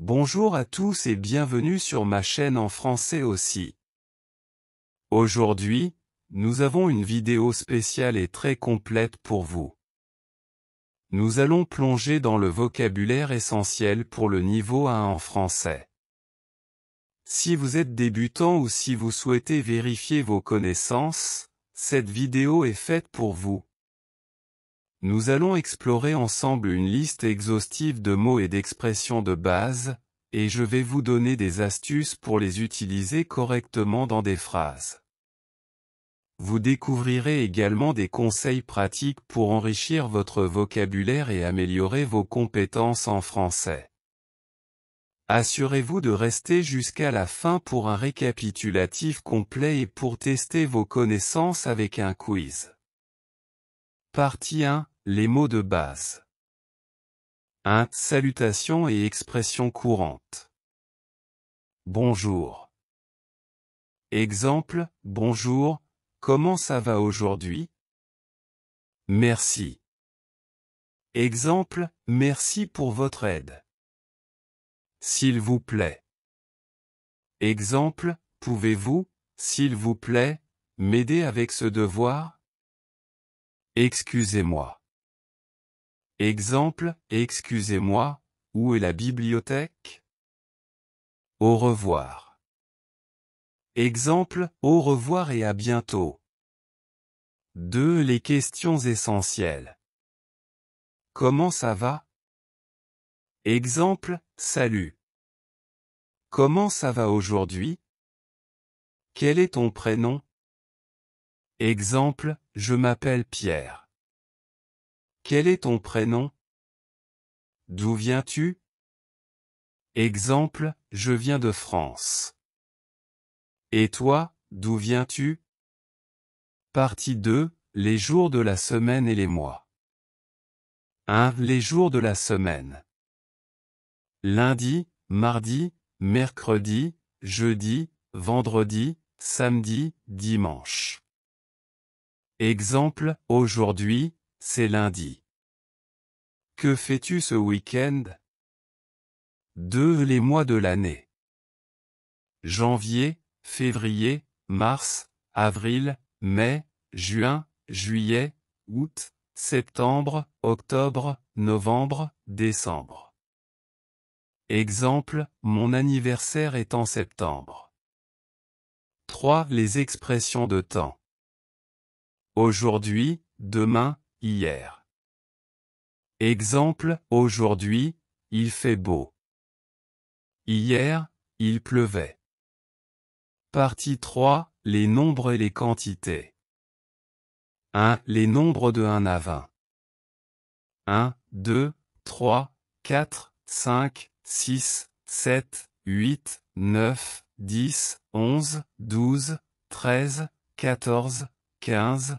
Bonjour à tous et bienvenue sur ma chaîne en français aussi. Aujourd'hui, nous avons une vidéo spéciale et très complète pour vous. Nous allons plonger dans le vocabulaire essentiel pour le niveau 1 en français. Si vous êtes débutant ou si vous souhaitez vérifier vos connaissances, cette vidéo est faite pour vous. Nous allons explorer ensemble une liste exhaustive de mots et d'expressions de base, et je vais vous donner des astuces pour les utiliser correctement dans des phrases. Vous découvrirez également des conseils pratiques pour enrichir votre vocabulaire et améliorer vos compétences en français. Assurez-vous de rester jusqu'à la fin pour un récapitulatif complet et pour tester vos connaissances avec un quiz. Partie 1. Les mots de base. 1. Salutations et expressions courantes. Bonjour. Exemple, bonjour, comment ça va aujourd'hui Merci. Exemple, merci pour votre aide. S'il vous plaît. Exemple, pouvez-vous, s'il vous plaît, m'aider avec ce devoir Excusez-moi. Exemple, excusez-moi, où est la bibliothèque Au revoir. Exemple, au revoir et à bientôt. 2. Les questions essentielles. Comment ça va Exemple, salut. Comment ça va aujourd'hui Quel est ton prénom Exemple, je m'appelle Pierre. Quel est ton prénom D'où viens-tu Exemple, je viens de France. Et toi, d'où viens-tu Partie 2, les jours de la semaine et les mois. 1. Les jours de la semaine. Lundi, mardi, mercredi, jeudi, vendredi, samedi, dimanche. Exemple, aujourd'hui, c'est lundi. Que fais-tu ce week-end Deux les mois de l'année. Janvier, février, mars, avril, mai, juin, juillet, août, septembre, octobre, novembre, décembre. Exemple, mon anniversaire est en septembre. 3. Les expressions de temps. Aujourd'hui, demain, hier. Exemple, aujourd'hui, il fait beau. Hier, il pleuvait. Partie 3. Les nombres et les quantités. 1. Les nombres de 1 à 20. 1, 2, 3, 4, 5, 6, 7, 8, 9, 10, 11, 12, 13, 14, 15,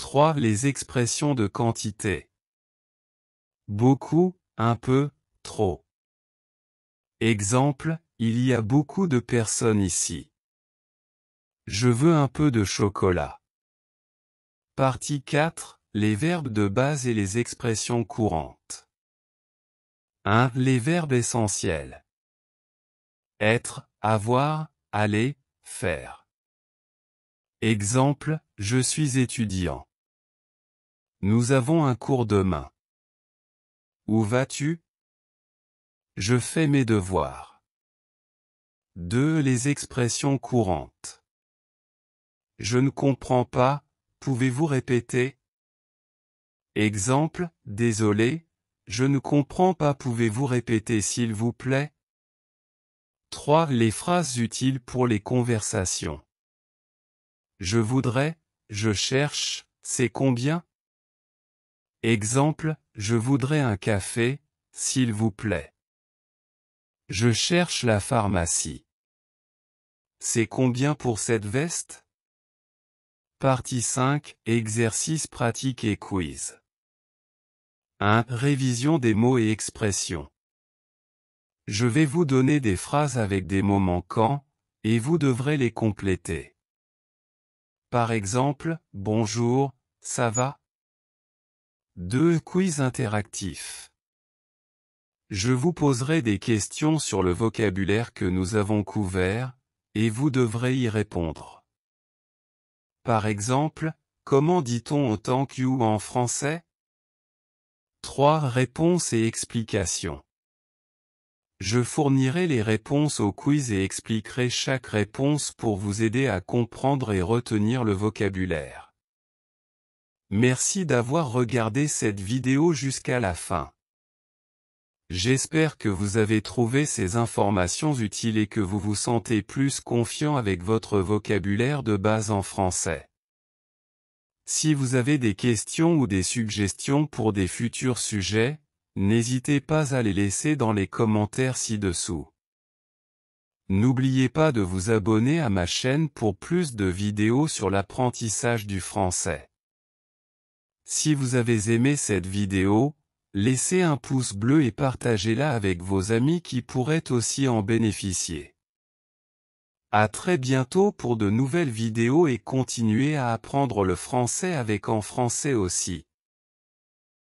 3. Les expressions de quantité. Beaucoup, un peu, trop. Exemple, il y a beaucoup de personnes ici. Je veux un peu de chocolat. Partie 4. Les verbes de base et les expressions courantes. 1. Les verbes essentiels. Être, avoir, aller, faire. Exemple, je suis étudiant. Nous avons un cours demain. Où vas-tu Je fais mes devoirs. 2. Les expressions courantes. Je ne comprends pas, pouvez-vous répéter Exemple, désolé, je ne comprends pas, pouvez-vous répéter s'il vous plaît 3. Les phrases utiles pour les conversations. Je voudrais, je cherche, c'est combien Exemple, je voudrais un café, s'il vous plaît. Je cherche la pharmacie. C'est combien pour cette veste Partie 5, exercice pratique et quiz. 1. Révision des mots et expressions. Je vais vous donner des phrases avec des mots manquants, et vous devrez les compléter. Par exemple, bonjour, ça va 2. Quiz interactif. Je vous poserai des questions sur le vocabulaire que nous avons couvert, et vous devrez y répondre. Par exemple, comment dit-on au thank you en français 3. Réponses et explications. Je fournirai les réponses au quiz et expliquerai chaque réponse pour vous aider à comprendre et retenir le vocabulaire. Merci d'avoir regardé cette vidéo jusqu'à la fin. J'espère que vous avez trouvé ces informations utiles et que vous vous sentez plus confiant avec votre vocabulaire de base en français. Si vous avez des questions ou des suggestions pour des futurs sujets, n'hésitez pas à les laisser dans les commentaires ci-dessous. N'oubliez pas de vous abonner à ma chaîne pour plus de vidéos sur l'apprentissage du français. Si vous avez aimé cette vidéo, laissez un pouce bleu et partagez-la avec vos amis qui pourraient aussi en bénéficier. À très bientôt pour de nouvelles vidéos et continuez à apprendre le français avec En français aussi.